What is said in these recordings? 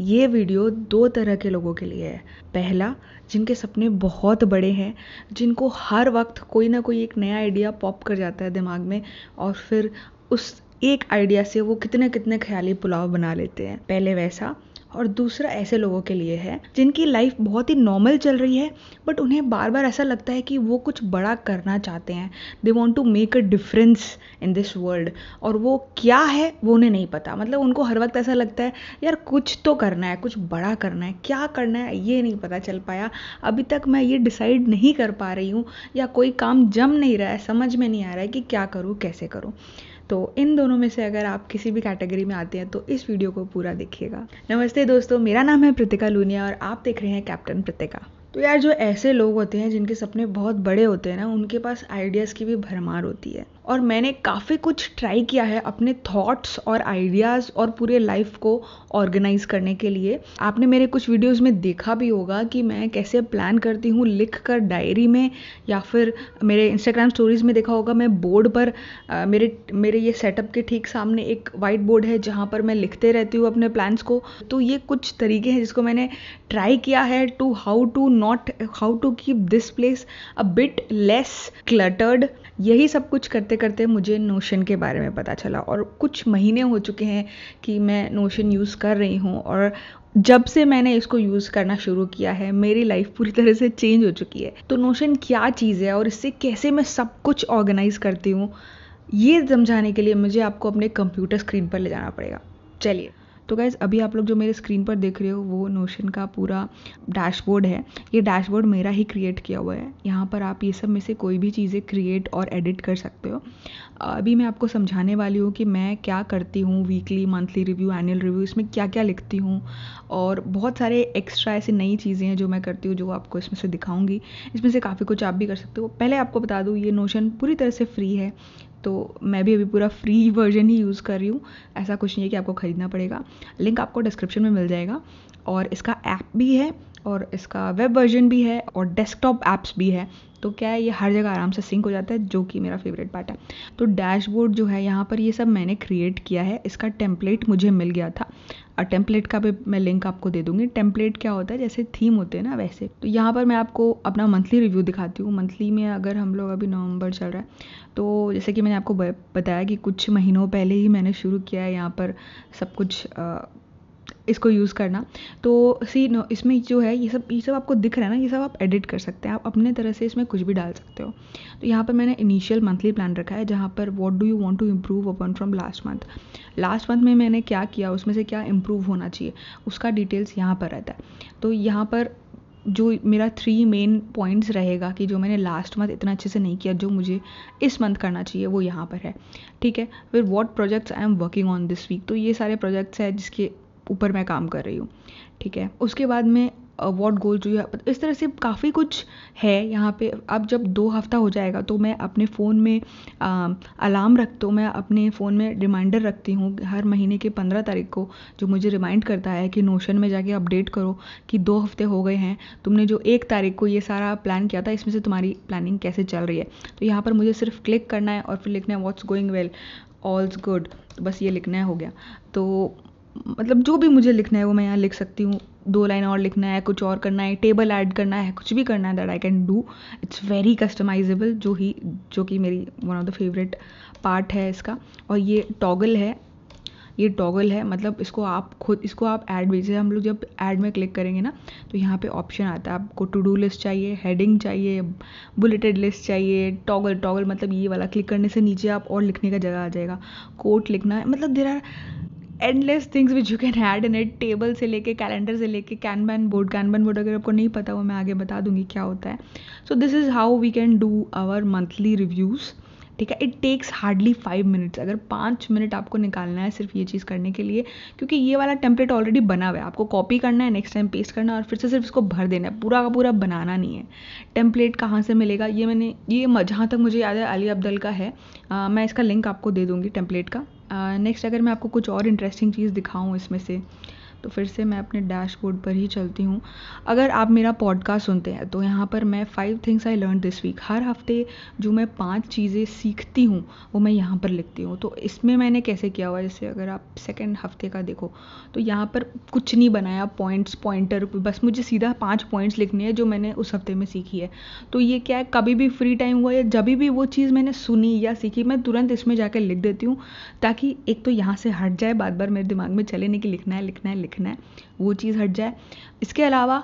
ये वीडियो दो तरह के लोगों के लिए है पहला जिनके सपने बहुत बड़े हैं जिनको हर वक्त कोई ना कोई एक नया आइडिया पॉप कर जाता है दिमाग में और फिर उस एक आइडिया से वो कितने कितने ख्याली पुलाव बना लेते हैं पहले वैसा और दूसरा ऐसे लोगों के लिए है जिनकी लाइफ बहुत ही नॉर्मल चल रही है बट उन्हें बार बार ऐसा लगता है कि वो कुछ बड़ा करना चाहते हैं they want to make a difference in this world और वो क्या है वो उन्हें नहीं पता मतलब उनको हर वक्त ऐसा लगता है यार कुछ तो करना है कुछ बड़ा करना है क्या करना है ये नहीं पता चल पाया अभी तक मैं ये डिसाइड नहीं कर पा रही हूँ या कोई काम जम नहीं रहा है समझ में नहीं आ रहा है कि क्या करूँ कैसे करूँ तो इन दोनों में से अगर आप किसी भी कैटेगरी में आते हैं तो इस वीडियो को पूरा देखिएगा नमस्ते दोस्तों मेरा नाम है प्रतिका लूनिया और आप देख रहे हैं कैप्टन प्रतिका तो यार जो ऐसे लोग होते हैं जिनके सपने बहुत बड़े होते हैं ना उनके पास आइडियाज़ की भी भरमार होती है और मैंने काफ़ी कुछ ट्राई किया है अपने थॉट्स और आइडियाज़ और पूरे लाइफ को ऑर्गेनाइज करने के लिए आपने मेरे कुछ वीडियोस में देखा भी होगा कि मैं कैसे प्लान करती हूँ लिख कर डायरी में या फिर मेरे इंस्टाग्राम स्टोरीज़ में देखा होगा मैं बोर्ड पर आ, मेरे मेरे ये सेटअप के ठीक सामने एक वाइट बोर्ड है जहाँ पर मैं लिखते रहती हूँ अपने प्लान्स को तो ये कुछ तरीके हैं जिसको मैंने ट्राई किया है to how to not how to keep this place a bit less cluttered यही सब कुछ करते करते मुझे नोशन के बारे में पता चला और कुछ महीने हो चुके हैं कि मैं नोशन यूज़ कर रही हूँ और जब से मैंने इसको यूज़ करना शुरू किया है मेरी लाइफ पूरी तरह से चेंज हो चुकी है तो नोशन क्या चीज़ है और इससे कैसे मैं सब कुछ ऑर्गेनाइज करती हूँ ये समझाने के लिए मुझे आपको अपने कंप्यूटर स्क्रीन पर ले जाना पड़ेगा चलिए तो गैज़ अभी आप लोग जो मेरे स्क्रीन पर देख रहे हो वो नोशन का पूरा डैशबोर्ड है ये डैशबोर्ड मेरा ही क्रिएट किया हुआ है यहाँ पर आप ये सब में से कोई भी चीज़ें क्रिएट और एडिट कर सकते हो अभी मैं आपको समझाने वाली हूँ कि मैं क्या करती हूँ weekly monthly review annual review इसमें क्या क्या लिखती हूँ और बहुत सारे एक्स्ट्रा ऐसी नई चीज़ें हैं जो मैं करती हूँ जो आपको इसमें से दिखाऊंगी इसमें से काफ़ी कुछ आप भी कर सकते हो पहले आपको बता दूँ ये नोशन पूरी तरह से फ्री है तो मैं भी अभी पूरा फ्री वर्जन ही यूज़ कर रही हूँ ऐसा कुछ नहीं है कि आपको ख़रीदना पड़ेगा लिंक आपको डिस्क्रिप्शन में मिल जाएगा और इसका ऐप भी है और इसका वेब वर्जन भी है और डेस्कटॉप ऐप्स भी है तो क्या है ये हर जगह आराम से सिंक हो जाता है जो कि मेरा फेवरेट पार्ट है तो डैशबोर्ड जो है यहाँ पर ये सब मैंने क्रिएट किया है इसका टेम्पलेट मुझे मिल गया था टेम्पलेट का भी मैं लिंक आपको दे दूँगी टेम्पलेट क्या होता है जैसे थीम होते हैं ना वैसे तो यहाँ पर मैं आपको अपना मंथली रिव्यू दिखाती हूँ मंथली में अगर हम लोग अभी नवंबर चल रहा है तो जैसे कि मैंने आपको बताया कि कुछ महीनों पहले ही मैंने शुरू किया है यहाँ पर सब कुछ इसको यूज़ करना तो सी नो इसमें जो है ये सब ये सब आपको दिख रहा है ना ये सब आप एडिट कर सकते हैं आप अपने तरह से इसमें कुछ भी डाल सकते हो तो यहाँ पर मैंने इनिशियल मंथली प्लान रखा है जहाँ पर what do you want to improve अपन from last month last month में मैंने क्या किया उसमें से क्या इम्प्रूव होना चाहिए उसका डिटेल्स यहाँ पर रहता है तो यहाँ पर जो मेरा थ्री मेन पॉइंट्स रहेगा कि जो मैंने लास्ट मंथ इतना अच्छे से नहीं किया जो मुझे इस मंथ करना चाहिए वो यहाँ पर है ठीक है फिर what projects I am working on this week तो ये सारे प्रोजेक्ट्स हैं जिसके ऊपर मैं काम कर रही हूँ ठीक है उसके बाद में वॉट गोल जो है इस तरह से काफ़ी कुछ है यहाँ पे अब जब दो हफ्ता हो जाएगा तो मैं अपने फ़ोन में अलार्म रखती तो हूँ मैं अपने फ़ोन में रिमाइंडर रखती हूँ हर महीने के पंद्रह तारीख को जो मुझे रिमाइंड करता है कि नोशन में जाके अपडेट करो कि दो हफ्ते हो गए हैं तुमने जो एक तारीख को ये सारा प्लान किया था इसमें से तुम्हारी प्लानिंग कैसे चल रही है तो यहाँ पर मुझे सिर्फ क्लिक करना है और फिर लिखना है what's going well all's good बस ये लिखना है हो गया तो मतलब जो भी मुझे लिखना है वो मैं यहाँ लिख सकती हूँ दो लाइन और लिखना है कुछ और करना है टेबल ऐड करना है कुछ भी करना है that I can do it's very customisable जो ही जो कि मेरी one of the favourite part है इसका और ये टॉगल है ये टॉगल है मतलब इसको आप खुद इसको आप ऐड भेजिए हम लोग जब ऐड में क्लिक करेंगे ना तो यहाँ पे ऑप्शन आता है आपको टू डू लिस्ट चाहिए हेडिंग चाहिए बुलेटेड लिस्ट चाहिए टॉगल टॉगल मतलब ये वाला क्लिक करने से नीचे आप और लिखने का जगह आ जाएगा कोट लिखना है मतलब there are endless things which you can add in it table से लेके कैलेंडर से लेके कैनबैन बोर्ड कैनबैन बोर्ड अगर आपको नहीं पता वो मैं आगे बता दूंगी क्या होता है so this is how we can do our monthly reviews ठीक है it takes hardly five minutes अगर पाँच मिनट आपको निकालना है सिर्फ ये चीज़ करने के लिए क्योंकि ये वाला टेम्पलेट ऑलरेडी बना हुआ है आपको कॉपी करना है नेक्स्ट टाइम पेस्ट करना है और फिर से सिर्फ इसको भर देना है पूरा का पूरा बनाना नहीं है टेम्पलेट कहाँ से मिलेगा ये मैंने ये जहाँ तक मुझे याद है अली अब्दल का है आ, मैं इसका लिंक आपको दे दूँगी टेम्पलेट का नेक्स्ट uh, अगर मैं आपको कुछ और इंटरेस्टिंग चीज़ दिखाऊँ इसमें से तो फिर से मैं अपने डैशबोर्ड पर ही चलती हूँ अगर आप मेरा पॉडकास्ट सुनते हैं तो यहाँ पर मैं five things I learn this week हर हफ्ते जो मैं पाँच चीज़ें सीखती हूँ वो मैं यहाँ पर लिखती हूँ तो इसमें मैंने कैसे किया हुआ जैसे अगर आप सेकेंड हफ्ते का देखो तो यहाँ पर कुछ नहीं बनाया पॉइंट्स पॉइंटर बस मुझे सीधा पाँच पॉइंट्स लिखने हैं जो मैंने उस हफ्ते में सीखी है तो ये क्या है कभी भी फ्री टाइम हुआ या जब भी वो चीज़ मैंने सुनी या सीखी मैं तुरंत इसमें जाकर लिख देती हूँ ताकि एक तो यहाँ से हट जाए बार बार मेरे दिमाग में चले नहीं कि लिखना है लिखना है लिखना देखना है वो चीज़ हट जाए इसके अलावा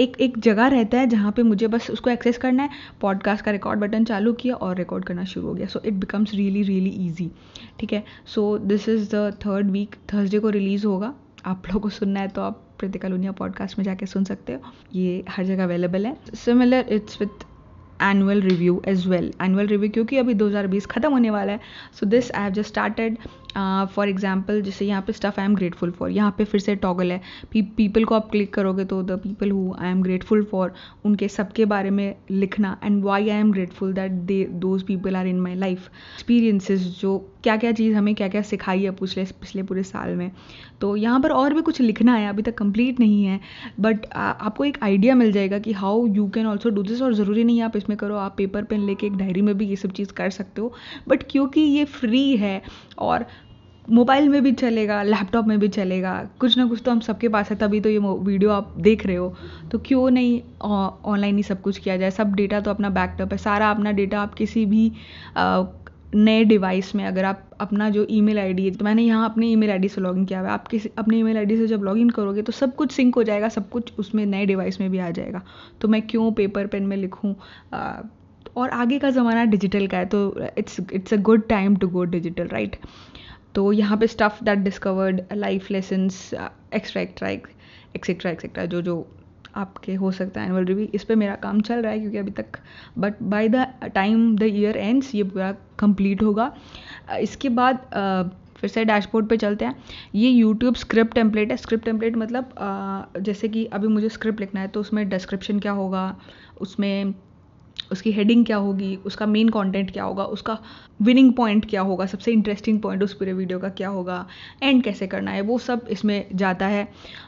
एक एक जगह रहता है जहाँ पे मुझे बस उसको एक्सेस करना है पॉडकास्ट का रिकॉर्ड बटन चालू किया और रिकॉर्ड करना शुरू हो गया so it becomes really really easy ठीक है so this is the third week Thursday को रिलीज़ होगा आप लोगों को सुनना है तो आप प्रतिका लुनिया पॉडकास्ट में जाके सुन सकते हो ये हर जगह अवेलेबल है similar it's with annual review as well annual review क्योंकि अभी 2020 ख़त्म होने वाला है so this I have just started for example जैसे यहाँ पे stuff I am grateful for यहाँ पे फिर से टॉगल है पीपल को आप क्लिक करोगे तो the people who I am grateful for उनके सबके बारे में लिखना and why I am grateful that they those people are in my life experiences जो क्या क्या चीज़ हमें क्या क्या सिखाई है पिछले पिछले पूरे साल में तो यहाँ पर और भी कुछ लिखना है अभी तक कंप्लीट नहीं है बट आपको एक आइडिया मिल जाएगा कि how you can also do this और ज़रूरी नहीं है आप इसमें करो आप पेपर पेन लेके एक डायरी में भी ये सब चीज़ कर सकते हो बट क्योंकि ये फ्री है और मोबाइल में भी चलेगा लैपटॉप में भी चलेगा कुछ ना कुछ तो हम सबके पास है तभी तो ये वीडियो आप देख रहे हो तो क्यों नहीं ऑनलाइन ही सब कुछ किया जाए सब डेटा तो अपना बैकअप है सारा अपना डेटा आप किसी भी आ, नए डिवाइस में अगर आप अपना जो ईमेल आईडी है तो मैंने यहाँ अपने ईमेल आईडी से लॉगिन किया हुआ है आप किसी अपने ईमेल आईडी से जब लॉगिन करोगे तो सब कुछ सिंक हो जाएगा सब कुछ उसमें नए डिवाइस में भी आ जाएगा तो मैं क्यों पेपर पेन में लिखूँ और आगे का ज़माना डिजिटल का है तो it's it's a good time to go digital right तो यहाँ पे stuff that discovered life lessons extra extra etcetera etcetera जो जो आपके हो सकता है एनुअल रिव्यू इस पर मेरा काम चल रहा है क्योंकि अभी तक but by the time the year ends ये पूरा कंप्लीट होगा uh, इसके बाद uh, फिर से डैशबोर्ड पे चलते हैं ये यूट्यूब स्क्रिप्ट टेम्पलेट है स्क्रिप्ट टेम्पलेट मतलब uh, जैसे कि अभी मुझे स्क्रिप्ट लिखना है तो उसमें डिस्क्रिप्शन क्या होगा उसमें उसकी हेडिंग क्या होगी उसका मेन कंटेंट क्या होगा उसका विनिंग पॉइंट क्या होगा सबसे इंटरेस्टिंग पॉइंट उस पूरे वीडियो का क्या होगा एंड कैसे करना है वो सब इसमें जाता है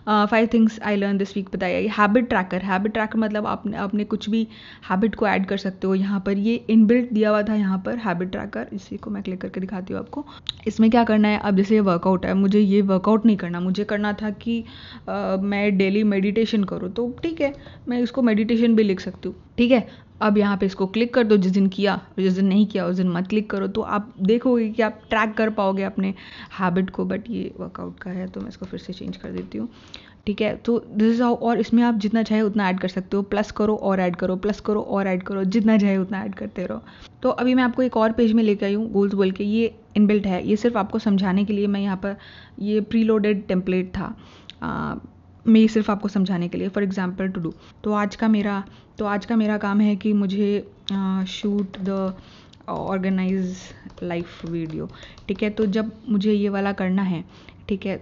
five things I learn this week बताया ये हैबिट ट्रैकर हैबिट ट्रैकर मतलब आपने आपने कुछ भी हैबिट को ऐड कर सकते हो यहाँ पर ये इनबिल्ट दिया हुआ था यहाँ पर हैबिट ट्रैकर इसी को मैं क्लिक करके दिखाती हूँ आपको इसमें क्या करना है अब जैसे ये वर्कआउट है मुझे ये वर्कआउट नहीं करना मुझे करना था कि आ, मैं डेली मेडिटेशन करूँ तो ठीक है मैं इसको मेडिटेशन भी लिख सकती हूँ ठीक है अब यहाँ पे इसको क्लिक कर दो जिस दिन किया और जिस दिन नहीं किया उस दिन मत क्लिक करो तो आप देखोगे कि आप ट्रैक कर पाओगे अपने हैबिट को बट ये वर्कआउट का है तो मैं इसको फिर से चेंज कर देती हूँ ठीक है तो दिस इज़ हाउ और इसमें आप जितना चाहे उतना ऐड कर सकते हो प्लस करो और ऐड करो प्लस करो और ऐड करो जितना चाहे उतना ऐड करते रहो तो अभी मैं आपको एक और पेज में लेकर आई हूँ गोल्स बोल के ये इनबिल्ट है ये सिर्फ आपको समझाने के लिए मैं यहाँ पर ये प्री लोडेड टेम्पलेट था मैं सिर्फ आपको समझाने के लिए फॉर एग्जाम्पल टू डू तो आज का मेरा तो आज का मेरा काम है कि मुझे shoot the organise life video ठीक है तो जब मुझे ये वाला करना है ठीक है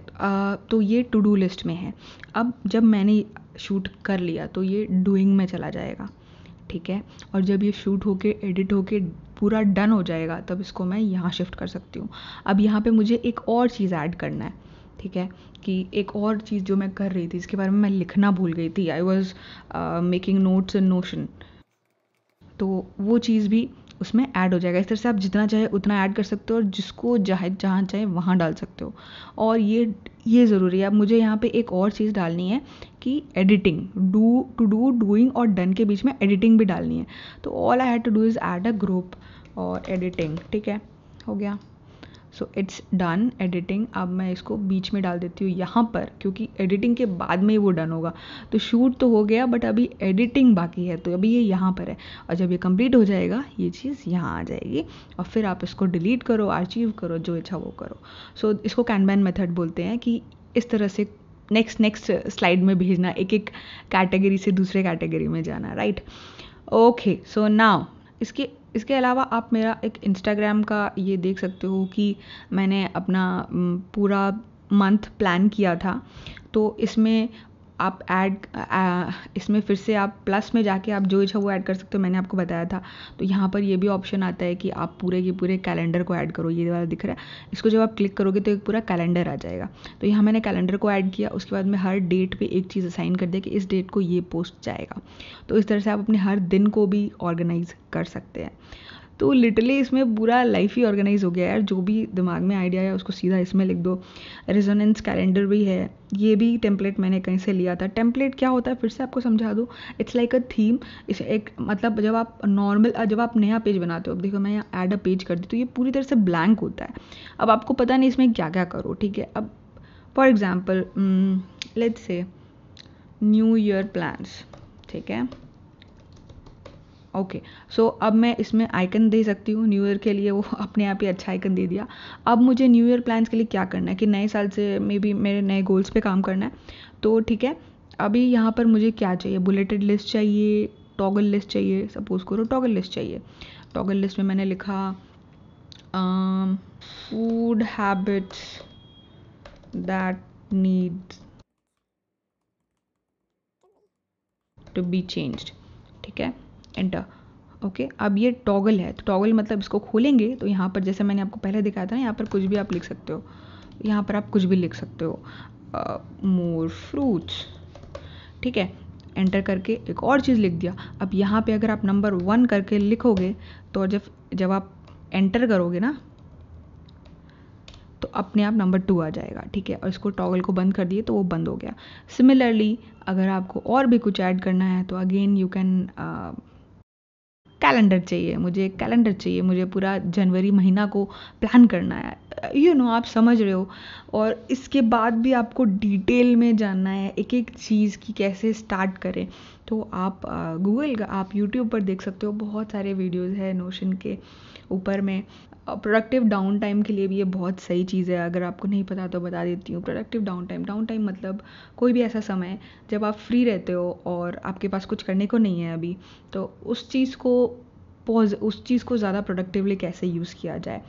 तो ये टू डू लिस्ट में है अब जब मैंने शूट कर लिया तो ये डूइंग में चला जाएगा ठीक है और जब ये शूट होके एडिट होके पूरा डन हो जाएगा तब इसको मैं यहाँ शिफ्ट कर सकती हूँ अब यहाँ पे मुझे एक और चीज़ ऐड करना है ठीक है कि एक और चीज़ जो मैं कर रही थी इसके बारे में मैं लिखना भूल गई थी I was making notes in Notion तो वो चीज़ भी उसमें ऐड हो जाएगा इस तरह से आप जितना चाहे उतना ऐड कर सकते हो और जिसको चाहे जहाँ चाहे वहाँ डाल सकते हो और ये ये ज़रूरी है अब मुझे यहाँ पे एक और चीज़ डालनी है कि editing do to do doing और डन के बीच में एडिटिंग भी डालनी है तो all I had to do is add a group और एडिटिंग ठीक है हो गया सो इट्स डन एडिटिंग अब मैं इसको बीच में डाल देती हूँ यहाँ पर क्योंकि एडिटिंग के बाद में ही वो डन होगा तो शूट तो हो गया बट अभी एडिटिंग बाकी है तो अभी ये यहाँ पर है और जब ये कंप्लीट हो जाएगा ये चीज़ यहाँ आ जाएगी और फिर आप इसको डिलीट करो अचीव करो जो इच्छा वो करो सो so, इसको कैनबैन मेथड बोलते हैं कि इस तरह से नेक्स्ट नेक्स्ट स्लाइड में भेजना एक एक कैटेगरी से दूसरे कैटेगरी में जाना राइट ओके सो नाउ इसके इसके अलावा आप मेरा एक इंस्टाग्राम का ये देख सकते हो कि मैंने अपना पूरा मंथ प्लान किया था तो इसमें आप ऐड इसमें फिर से आप प्लस में जाके आप जो इच्छा वो ऐड कर सकते हो मैंने आपको बताया था तो यहाँ पर ये भी ऑप्शन आता है कि आप पूरे के पूरे कैलेंडर को ऐड करो ये वाला दिख रहा है इसको जब आप क्लिक करोगे तो एक पूरा कैलेंडर आ जाएगा तो यहाँ मैंने कैलेंडर को ऐड किया उसके बाद मैं हर डेट पर एक चीज़ असाइन कर दिया कि इस डेट को ये पोस्ट जाएगा तो इस तरह से आप अपने हर दिन को भी ऑर्गेनाइज कर सकते हैं तो लिटरली इसमें पूरा लाइफ ही ऑर्गेनाइज हो गया यार जो भी दिमाग में आइडिया है उसको सीधा इसमें लिख दो रेजोनेंस कैलेंडर भी है ये भी टेम्पलेट मैंने कहीं से लिया था टेम्पलेट क्या होता है फिर से आपको समझा दो इट्स लाइक अ थीम इस एक मतलब जब आप नॉर्मल जब आप नया पेज बनाते हो अब देखो मैं यहाँ एड अ पेज कर दी तो ये पूरी तरह से ब्लैंक होता है अब आपको पता नहीं इसमें क्या क्या करो ठीक है अब for example let's say new year plans ठीक है ओके सो अब मैं इसमें आइकन दे सकती हूँ न्यू ईयर के लिए वो अपने आप ही अच्छा आइकन दे दिया अब मुझे न्यू ईयर प्लान्स के लिए क्या करना है कि नए साल से मे बी मेरे नए गोल्स पे काम करना है तो ठीक है अभी यहाँ पर मुझे क्या चाहिए बुलेटेड लिस्ट चाहिए टॉगल लिस्ट चाहिए सपोज करो टॉगल लिस्ट चाहिए टॉगल लिस्ट में मैंने लिखा food habits that need to be changed ठीक है एंटर ओके अब ये टॉगल है तो टॉगल मतलब इसको खोलेंगे तो यहाँ पर जैसे मैंने आपको पहले दिखाया था ना यहाँ पर कुछ भी आप लिख सकते हो यहाँ पर आप कुछ भी लिख सकते हो मोर uh, फ्रूट्स ठीक है एंटर करके एक और चीज़ लिख दिया अब यहाँ पे अगर आप नंबर वन करके लिखोगे तो जब जब आप एंटर करोगे ना तो अपने आप नंबर टू आ जाएगा ठीक है और इसको टॉगल को बंद कर दिए तो वो बंद हो गया सिमिलरली अगर आपको और भी कुछ ऐड करना है तो अगेन यू कैन कैलेंडर चाहिए मुझे एक कैलेंडर चाहिए मुझे पूरा जनवरी महीना को प्लान करना है यू you नो know, आप समझ रहे हो और इसके बाद भी आपको डिटेल में जानना है एक एक चीज़ की कैसे स्टार्ट करें तो आप गूगल आप यूट्यूब पर देख सकते हो बहुत सारे वीडियोज़ है नोशन के ऊपर में प्रोडक्टिव डाउन टाइम के लिए भी ये बहुत सही चीज़ है अगर आपको नहीं पता तो बता देती हूँ productive downtime downtime मतलब कोई भी ऐसा समय जब आप फ्री रहते हो और आपके पास कुछ करने को नहीं है अभी तो उस चीज़ को पॉज उस चीज़ को ज़्यादा प्रोडक्टिवली कैसे यूज़ किया जाए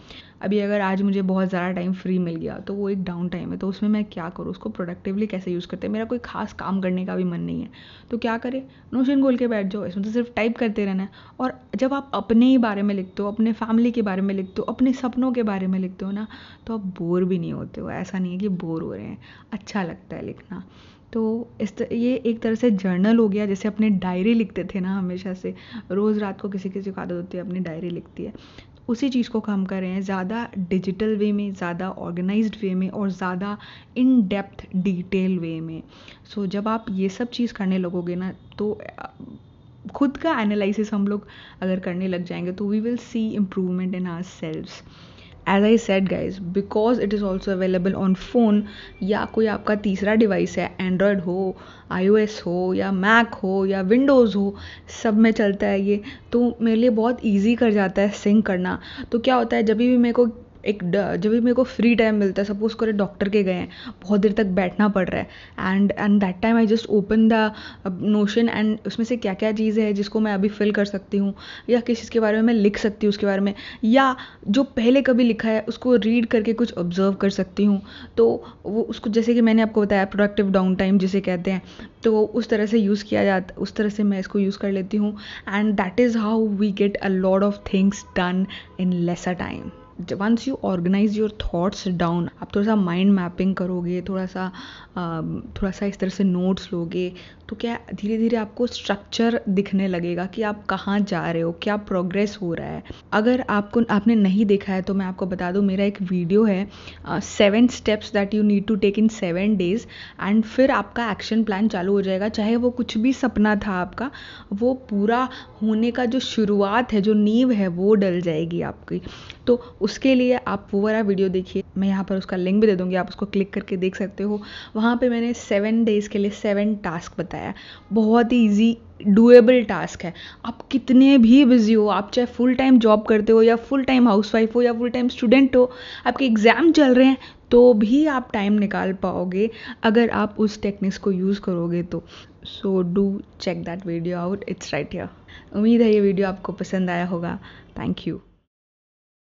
अभी अगर आज मुझे बहुत ज़्यादा टाइम फ्री मिल गया तो वो एक डाउन टाइम है तो उसमें मैं क्या करूँ उसको प्रोडक्टिवली कैसे यूज़ करते हैं मेरा कोई खास काम करने का भी मन नहीं है तो क्या करें नोशन खोल के बैठ जाओ इसमें तो सिर्फ टाइप करते रहना है और जब आप अपने ही बारे में लिखते हो अपने फैमिली के बारे में लिखते हो अपने सपनों के बारे में लिखते हो ना तो आप बोर भी नहीं होते हो ऐसा नहीं है कि बोर हो रहे हैं अच्छा लगता है लिखना तो इस तर, ये एक तरह से जर्नल हो गया जैसे अपने डायरी लिखते थे ना हमेशा से रोज़ रात को किसी किसी को आदत होती है अपनी डायरी लिखती है उसी चीज़ को हम कर रहे हैं ज़्यादा डिजिटल वे में ज़्यादा ऑर्गेनाइज्ड वे में और ज़्यादा इन डेप्थ डिटेल वे में सो जब आप ये सब चीज़ करने लगोगे ना तो खुद का एनालिसिस हम लोग अगर करने लग जाएंगे तो we will see improvement in ourselves as I said guys because it is also available on phone या कोई आपका तीसरा डिवाइस है एंड्रॉयड हो आई ओ एस हो या मैक हो या विंडोज़ हो सब में चलता है ये तो मेरे लिए बहुत ईजी कर जाता है सिंक करना तो क्या होता है जब भी मेरे को एक जब भी मेरे को फ्री टाइम मिलता है सपोज करें डॉक्टर के गए हैं बहुत देर तक बैठना पड़ रहा है and and that time I just open the Notion and उसमें से क्या क्या चीज़ें हैं जिसको मैं अभी फिल कर सकती हूँ या किस चीज़ के बारे में मैं लिख सकती हूँ उसके बारे में या जो पहले कभी लिखा है उसको रीड करके कुछ ऑब्जर्व कर सकती हूँ तो वो उसको जैसे कि मैंने आपको बताया प्रोडक्टिव डाउन टाइम जिसे कहते हैं तो उस तरह से यूज़ किया जाता उस तरह से मैं इसको यूज़ कर लेती हूँ and that is how we get a load of things done in lesser time once you organise your thoughts down आप थोड़ा सा माइंड मैपिंग करोगे थोड़ा सा थोड़ा सा इस तरह से नोट्स लोगे तो क्या धीरे धीरे आपको स्ट्रक्चर दिखने लगेगा कि आप कहाँ जा रहे हो क्या प्रोग्रेस हो रहा है अगर आपको आपने नहीं देखा है तो मैं आपको बता दूँ मेरा एक वीडियो है seven steps that you need to take in seven days एंड फिर आपका एक्शन प्लान चालू हो जाएगा चाहे वो कुछ भी सपना था आपका वो पूरा होने का जो शुरुआत है जो नींव है वो डल जाएगी आपकी तो उसके लिए आप वो वाला वीडियो देखिए मैं यहाँ पर उसका लिंक भी दे दूँगी आप उसको क्लिक करके देख सकते हो वहाँ पे मैंने सेवन डेज़ के लिए सेवन टास्क बताया बहुत ही ईजी डूएबल टास्क है आप कितने भी बिजी हो आप चाहे फुल टाइम जॉब करते हो या फुल टाइम हाउसवाइफ हो या फुल टाइम स्टूडेंट हो आपके एग्ज़ाम चल रहे हैं तो भी आप टाइम निकाल पाओगे अगर आप उस टेक्निक्स को यूज़ करोगे तो so do check that video out it's right here उम्मीद है ये वीडियो आपको पसंद आया होगा थैंक यू